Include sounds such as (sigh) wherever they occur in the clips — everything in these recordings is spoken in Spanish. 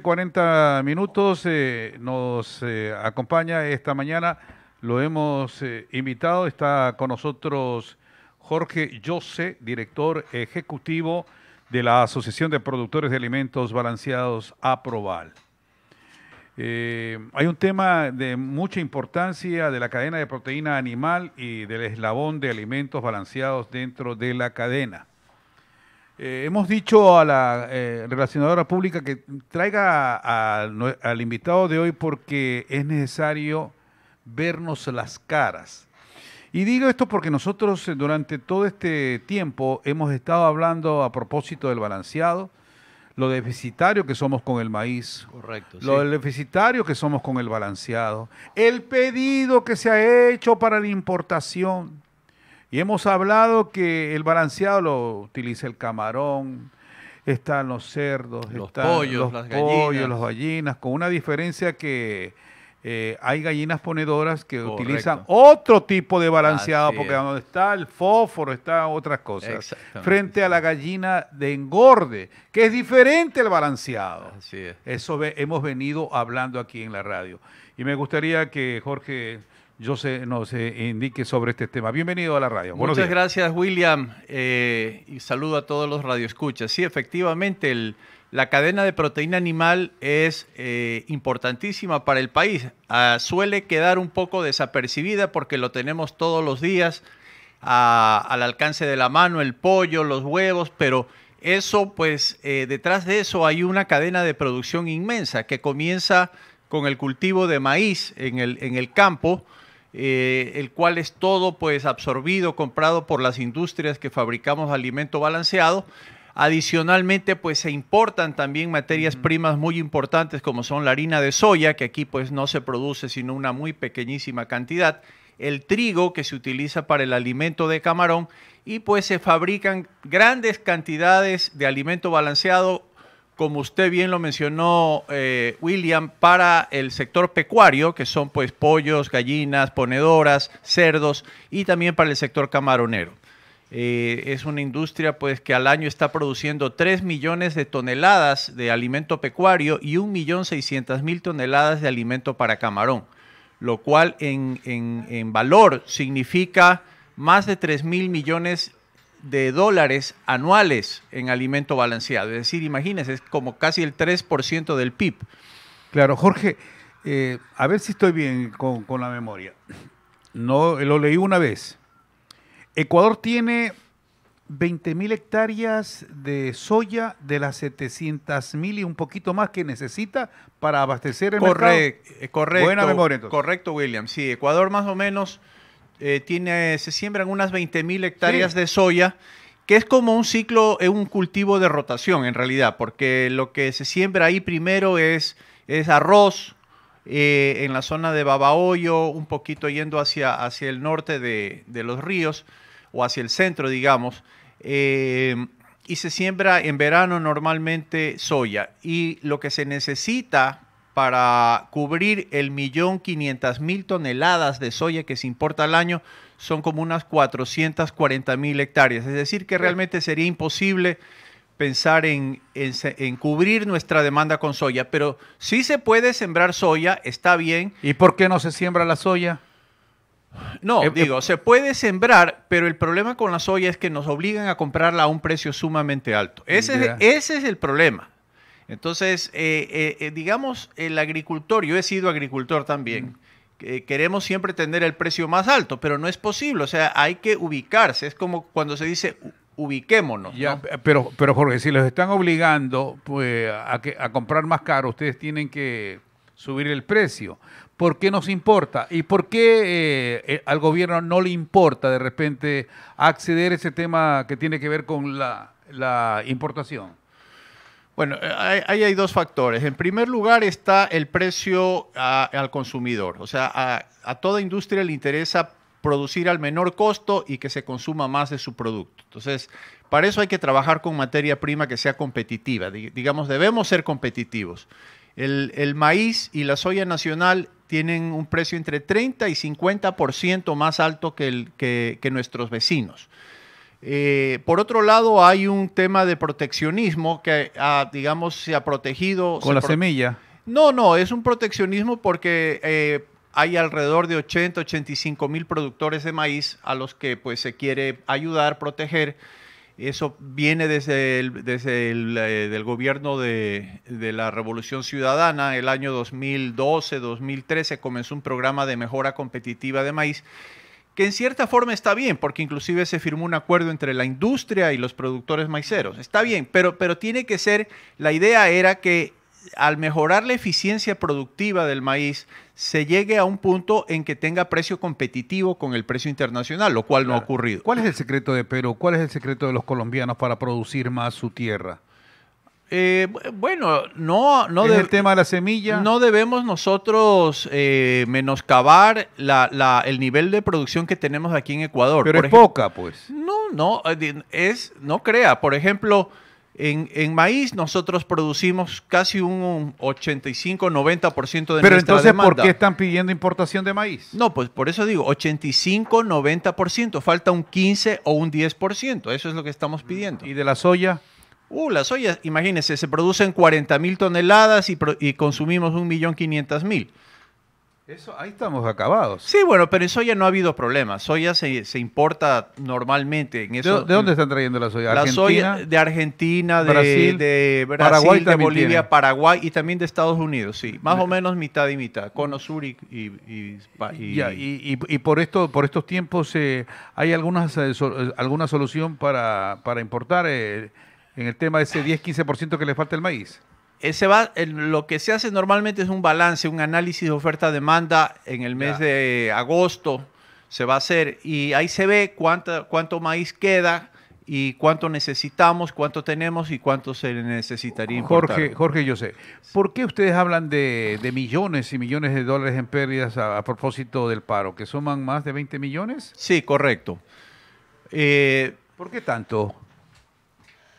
40 minutos eh, nos eh, acompaña esta mañana, lo hemos eh, invitado, está con nosotros Jorge José, director ejecutivo de la Asociación de Productores de Alimentos Balanceados Aprobal. hay un tema de mucha importancia de la cadena de proteína animal y del eslabón de alimentos balanceados dentro de la cadena. Eh, hemos dicho a la eh, relacionadora pública que traiga al invitado de hoy porque es necesario vernos las caras. Y digo esto porque nosotros eh, durante todo este tiempo hemos estado hablando a propósito del balanceado, lo deficitario que somos con el maíz, Correcto, lo deficitario que somos con el balanceado, el pedido que se ha hecho para la importación, y hemos hablado que el balanceado lo utiliza el camarón, están los cerdos, los están pollos, las gallinas. con una diferencia que eh, hay gallinas ponedoras que utilizan otro tipo de balanceado, porque donde está el fósforo, están otras cosas, frente a la gallina de engorde, que es diferente el balanceado. Así Eso hemos venido hablando aquí en la radio. Y me gustaría que Jorge yo se, nos indique sobre este tema. Bienvenido a la radio. Muchas gracias, William, eh, y saludo a todos los radioescuchas. Sí, efectivamente, la cadena de proteína animal es eh, importantísima para el país. Ah, suele quedar un poco desapercibida porque lo tenemos todos los días ah, al alcance de la mano, el pollo, los huevos, pero... Eso, pues, eh, detrás de eso hay una cadena de producción inmensa que comienza con el cultivo de maíz en el, en el campo, eh, el cual es todo pues absorbido, comprado por las industrias que fabricamos alimento balanceado. Adicionalmente, pues se importan también materias primas muy importantes como son la harina de soya, que aquí pues no se produce sino una muy pequeñísima cantidad, el trigo que se utiliza para el alimento de camarón y pues se fabrican grandes cantidades de alimento balanceado como usted bien lo mencionó, eh, William, para el sector pecuario, que son pues pollos, gallinas, ponedoras, cerdos, y también para el sector camaronero. Eh, es una industria pues que al año está produciendo 3 millones de toneladas de alimento pecuario y 1.600.000 toneladas de alimento para camarón, lo cual en, valor significa más de 3 mil millones de dólares anuales en alimento balanceado. Es decir, imagínense, es como casi el 3% del PIB. Claro, Jorge, eh, a ver si estoy bien con, la memoria. No, lo leí una vez. Ecuador tiene 20.000 hectáreas de soya de las 700.000 y un poquito más que necesita para abastecer el mercado. Correcto. Buena memoria, Correcto, William. Sí, Ecuador más o menos eh, tiene, se siembran unas 20.000 hectáreas de soya, que es como un ciclo, eh, un cultivo de rotación en realidad, porque lo que se siembra ahí primero es, es arroz, eh, en la zona de Babahoyo, un poquito yendo hacia, hacia el norte de, los ríos o hacia el centro, digamos, y se siembra en verano normalmente soya. Y lo que se necesita para cubrir el millón quinientas mil toneladas de soya que se importa al año son como unas cuarenta mil hectáreas. Es decir, que realmente sería imposible pensar en, cubrir nuestra demanda con soya, pero sí se puede sembrar soya, está bien. ¿Y por qué no se siembra la soya? No, eh, eh, digo, se puede sembrar, pero el problema con la soya es que nos obligan a comprarla a un precio sumamente alto. ese es el problema. Entonces, eh, eh, eh, digamos, el agricultor, yo he sido agricultor también, queremos siempre tener el precio más alto, pero no es posible, o sea, hay que ubicarse, es como cuando se dice ubiquémonos. pero, pero Jorge, si los están obligando pues, a, comprar más caro, ustedes tienen que subir el precio. ¿Por qué nos importa? ¿Y por qué al gobierno no le importa de repente acceder a ese tema que tiene que ver con la importación? Bueno, eh, ahí hay, dos factores. En primer lugar está el precio al consumidor. O sea, a, toda industria le interesa producir al menor costo y que se consuma más de su producto. Entonces, para eso hay que trabajar con materia prima que sea competitiva. Digamos, debemos ser competitivos. El, maíz y la soya nacional tienen un precio entre 30 y 50% más alto que nuestros vecinos. Eh, por otro lado, hay un tema de proteccionismo que, ah, digamos, se ha protegido. ¿Con la semilla? No, no, es un proteccionismo porque eh, hay alrededor de 80, 85 mil productores de maíz a los que pues, se quiere ayudar, proteger. Eso viene desde el, eh, gobierno de, de, la Revolución Ciudadana. El año 2012, 2013 comenzó un programa de mejora competitiva de maíz que en cierta forma está bien, porque inclusive se firmó un acuerdo entre la industria y los productores maiceros. Está bien, pero, pero tiene que ser, la idea era que al mejorar la eficiencia productiva del maíz, se llegue a un punto en que tenga precio competitivo con el precio internacional, lo cual no ha ocurrido. ¿Cuál es el secreto de Perú? ¿Cuál es el secreto de los colombianos para producir más su tierra? Eh, bueno, no, no del tema de la semilla. No debemos nosotros eh, menoscabar la, el nivel de producción que tenemos aquí en Ecuador. Pero es poca, pues. No, no, eh, es, no crea. Por ejemplo, en, maíz nosotros producimos casi un 85-90% de Pero entonces, ¿por qué están pidiendo importación de maíz? No, pues por eso digo, 85-90%. Falta un 15 o un 10%. Eso es lo que estamos pidiendo. ¿Y de la soya? Uh, las soya, imagínense, se producen 40.000 toneladas y, y consumimos 1.500.000. Eso, ahí estamos acabados. Sí, bueno, pero en soya no ha habido problemas. Soya se, importa normalmente. ¿De, dónde están trayendo la soya? La soya de Argentina, de Brasil, de, Paraguay Bolivia, Paraguay y también de Estados Unidos, sí. Más o menos mitad y mitad, cono sur y... y, y, por, esto, por estos tiempos, eh, ¿hay algunas, eh, eh, alguna solución para, importar en el tema de ese 10-15% que le falta el maíz. Ese va, lo que se hace normalmente es un balance, un análisis de oferta-demanda en el mes de agosto se va a hacer y ahí se ve cuánta, cuánto maíz queda y cuánto necesitamos, cuánto tenemos y cuánto se necesitaría importar. Jorge, Jorge, yo sé, ¿por qué ustedes hablan de, millones y millones de dólares en pérdidas a, propósito del paro? ¿Que suman más de 20 millones? Sí, correcto. Eh, ¿Por qué tanto?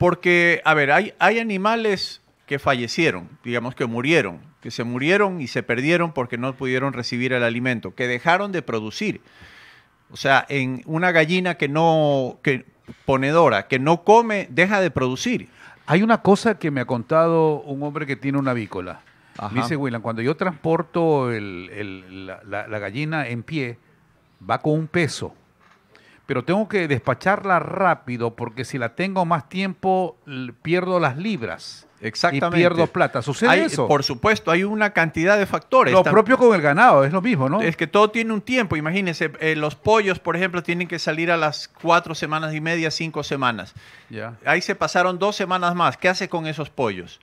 Porque, a ver, hay, hay animales que fallecieron, digamos que murieron, que se murieron y se perdieron porque no pudieron recibir el alimento, que dejaron de producir. O sea, en una gallina que no, que ponedora, que no come, deja de producir. Hay una cosa que me ha contado un hombre que tiene una avícola. dice Willan, cuando yo transporto la, gallina en pie, va con un peso pero tengo que despacharla rápido porque si la tengo más tiempo pierdo las libras. Y pierdo plata. ¿Sucede eso? Por supuesto, hay una cantidad de factores. Lo propio con el ganado, es lo mismo, ¿no? Es que todo tiene un tiempo. Imagínense, eh, los pollos, por ejemplo, tienen que salir a las cuatro semanas y media, cinco semanas. Ahí se pasaron dos semanas más. ¿Qué hace con esos pollos?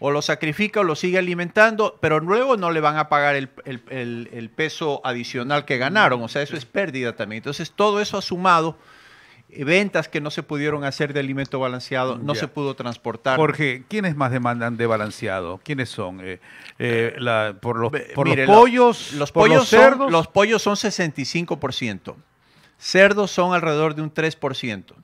o lo sacrifica o lo sigue alimentando, pero luego no le van a pagar el, peso adicional que ganaron, o sea, eso es pérdida también. Entonces, todo eso ha sumado eh, ventas que no se pudieron hacer de alimento balanceado, no se pudo transportar. Jorge, ¿quiénes más demandan de balanceado? ¿Quiénes son? ¿Por los, pollos? Los, pollos los cerdos? los pollos son 65%, cerdos son alrededor de un 3%.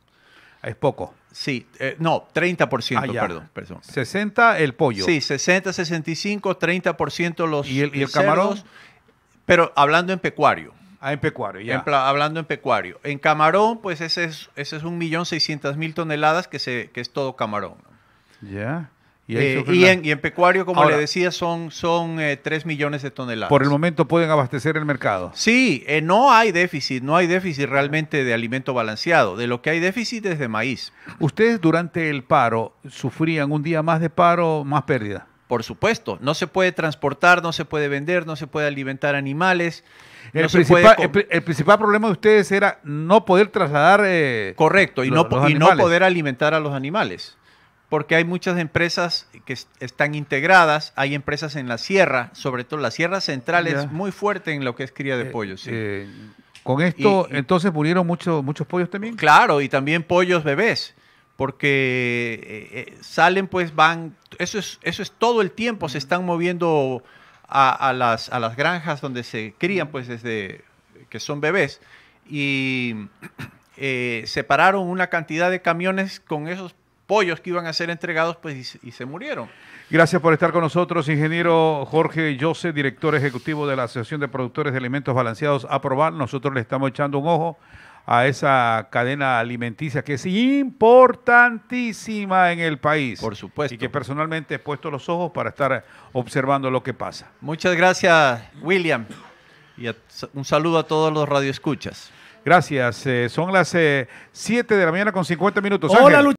Es poco. Sí, eh, no, 30%, ah, perdón, 60 el pollo. Sí, 60, 65, 30% los ¿Y el, y el camarón? Pero hablando en pecuario. Ah, en pecuario, ya. hablando en pecuario. En camarón, pues ese es, 1.600.000 toneladas que, se, que es todo camarón. Ya. Eh, y, en, pecuario, como le decía, son, son 3 eh, millones de toneladas. Por el momento pueden abastecer el mercado. Sí, eh, no hay déficit, no hay déficit realmente de alimento balanceado. De lo que hay déficit es de maíz. ¿Ustedes durante el paro sufrían un día más de paro, más pérdida? Por supuesto, no se puede transportar, no se puede vender, no se puede alimentar animales. El, principal, problema de ustedes era no poder trasladar. Correcto, y no poder alimentar a los animales porque hay muchas empresas que están integradas, hay empresas en la sierra, sobre todo la sierra central es muy fuerte en lo que es cría de eh, pollos. Eh, con esto, entonces murieron muchos muchos pollos también. Claro, y también pollos bebés, porque eh, salen, pues van, eso es, eso es todo el tiempo, se están moviendo a, las, a las granjas donde se crían, pues desde que son bebés, y (clears throat) separaron una cantidad de camiones con esos pollos que iban a ser entregados pues, y, se murieron. Gracias por estar con nosotros, ingeniero Jorge Yose, director ejecutivo de la Asociación de Productores de Alimentos Balanceados, Aprobar, Nosotros le estamos echando un ojo a esa cadena alimenticia que es importantísima en el país. Por supuesto. Y que personalmente he puesto los ojos para estar observando lo que pasa. Muchas gracias, William. Y un saludo a todos los radioescuchas. Gracias. Eh, son las 7 eh, de la mañana con 50 minutos. Hola,